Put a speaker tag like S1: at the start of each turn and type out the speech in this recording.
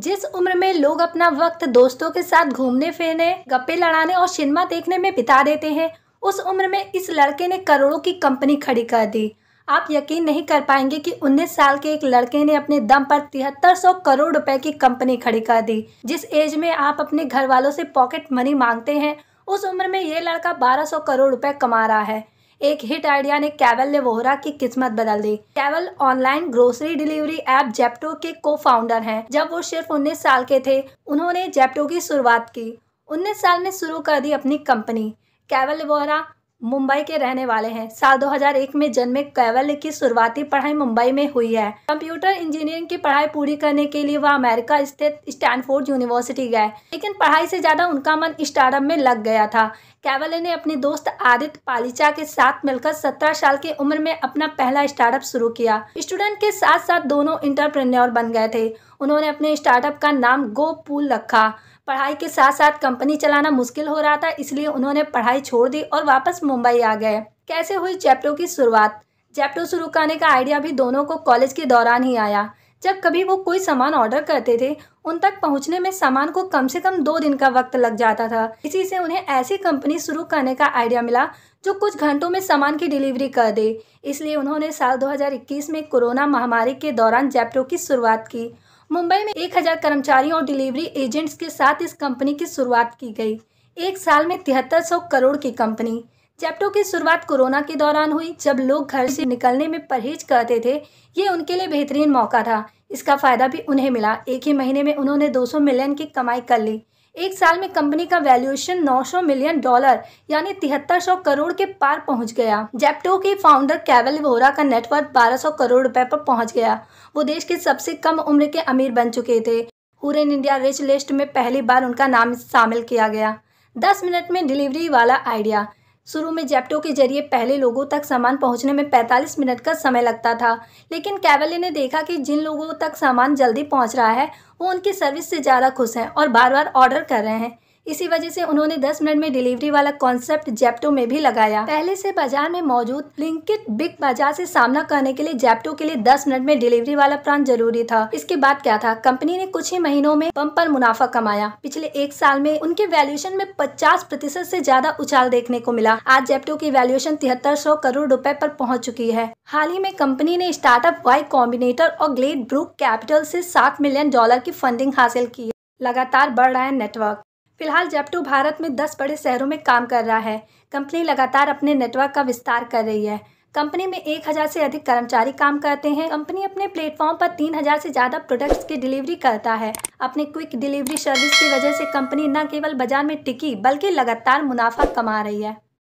S1: जिस उम्र में लोग अपना वक्त दोस्तों के साथ घूमने फिरने गप्पे लड़ाने और सिनेमा देखने में बिता देते हैं उस उम्र में इस लड़के ने करोड़ों की कंपनी खड़ी कर दी आप यकीन नहीं कर पाएंगे कि 19 साल के एक लड़के ने अपने दम पर तिहत्तर सौ करोड़ रुपए की कंपनी खड़ी कर दी जिस एज में आप अपने घर वालों से पॉकेट मनी मांगते हैं उस उम्र में ये लड़का 1200 करोड़ रुपए कमा रहा है एक हिट आइडिया ने कैवल ने वोहरा की किस्मत बदल दी कैवल online grocery delivery app Zepto के को फाउंडर है जब वो सिर्फ उन्नीस साल के थे उन्होंने जेप्टो की शुरुआत की उन्नीस साल में शुरू कर दी अपनी कंपनी कैवल वोहरा मुंबई के रहने वाले हैं साल 2001 में जन्मे कैवल की शुरुआती पढ़ाई मुंबई में हुई है कंप्यूटर इंजीनियरिंग की पढ़ाई पूरी करने के लिए वह अमेरिका स्थित स्टैनफोर्ड यूनिवर्सिटी गए लेकिन पढ़ाई से ज्यादा उनका मन स्टार्टअप में लग गया था कैवल ने अपने दोस्त आदित्य पालिचा के साथ मिलकर सत्रह साल की उम्र में अपना पहला स्टार्टअप शुरू किया स्टूडेंट के साथ साथ दोनों इंटरप्रेन्योर बन गए थे उन्होंने अपने स्टार्टअप का नाम गो रखा पढ़ाई के साथ साथ कंपनी चलाना मुश्किल हो रहा था इसलिए उन्होंने पढ़ाई छोड़ दी और वापस मुंबई आ गए कैसे हुई जैप्टो की शुरुआत जैप्टो शुरू करने का आइडिया भी दोनों को कॉलेज के दौरान ही आया जब कभी वो कोई सामान ऑर्डर करते थे उन तक पहुंचने में सामान को कम से कम दो दिन का वक्त लग जाता था इसी से उन्हें ऐसी कंपनी शुरू करने का आइडिया मिला जो कुछ घंटों में सामान की डिलीवरी कर दे इसलिए उन्होंने साल 2021 में कोरोना महामारी के दौरान जैप्टो की शुरुआत की मुंबई में 1000 कर्मचारियों और डिलीवरी एजेंट्स के साथ इस कंपनी की शुरुआत की गई एक साल में तिहत्तर सौ करोड़ की कंपनी जैप्टो की शुरुआत कोरोना के दौरान हुई जब लोग घर से निकलने में परहेज करते थे ये उनके लिए बेहतरीन मौका था इसका फायदा भी उन्हें मिला एक ही महीने में उन्होंने 200 मिलियन की कमाई कर ली एक साल में कंपनी का वैल्यूएशन 900 मिलियन डॉलर यानी तिहत्तर करोड़ के पार पहुंच गया जेप्टो के फाउंडर कैवल वोरा का नेटवर्क 1200 करोड़ रुपए पर पहुंच गया वो देश के सबसे कम उम्र के अमीर बन चुके थे हुरन इंडिया रिच लिस्ट में पहली बार उनका नाम शामिल किया गया दस मिनट में डिलीवरी वाला आइडिया शुरू में जेप्टो के जरिए पहले लोगों तक सामान पहुंचने में 45 मिनट का समय लगता था लेकिन कैवले ने देखा कि जिन लोगों तक सामान जल्दी पहुंच रहा है वो उनकी सर्विस से ज़्यादा खुश हैं और बार बार ऑर्डर कर रहे हैं इसी वजह से उन्होंने 10 मिनट में डिलीवरी वाला कॉन्सेप्ट जेप्टो में भी लगाया पहले से बाजार में मौजूद ब्लिंकिट बिग बाजार से सामना करने के लिए जेप्टो के लिए 10 मिनट में डिलीवरी वाला प्लान जरूरी था इसके बाद क्या था कंपनी ने कुछ ही महीनों में पर मुनाफा कमाया पिछले एक साल में उनके वैल्यूएशन में पचास प्रतिशत ऐसी ज्यादा उछाल देखने को मिला आज जेप्टो की वैल्यूएशन तिहत्तर सौ करोड़ रूपए आरोप पहुँच चुकी है हाल ही में कंपनी ने स्टार्टअप वाई कॉम्बिनेटर और ग्लेड ब्रूक कैपिटल ऐसी सात मिलियन डॉलर की फंडिंग हासिल की लगातार बढ़ रहा है नेटवर्क फिलहाल जेप्टो भारत में दस बड़े शहरों में काम कर रहा है कंपनी लगातार अपने नेटवर्क का विस्तार कर रही है कंपनी में एक हज़ार से अधिक कर्मचारी काम करते हैं कंपनी अपने प्लेटफॉर्म पर तीन हज़ार से ज़्यादा प्रोडक्ट्स की डिलीवरी करता है अपने क्विक डिलीवरी सर्विस की वजह से कंपनी न केवल बाजार में टिकी बल्कि लगातार मुनाफा कमा रही है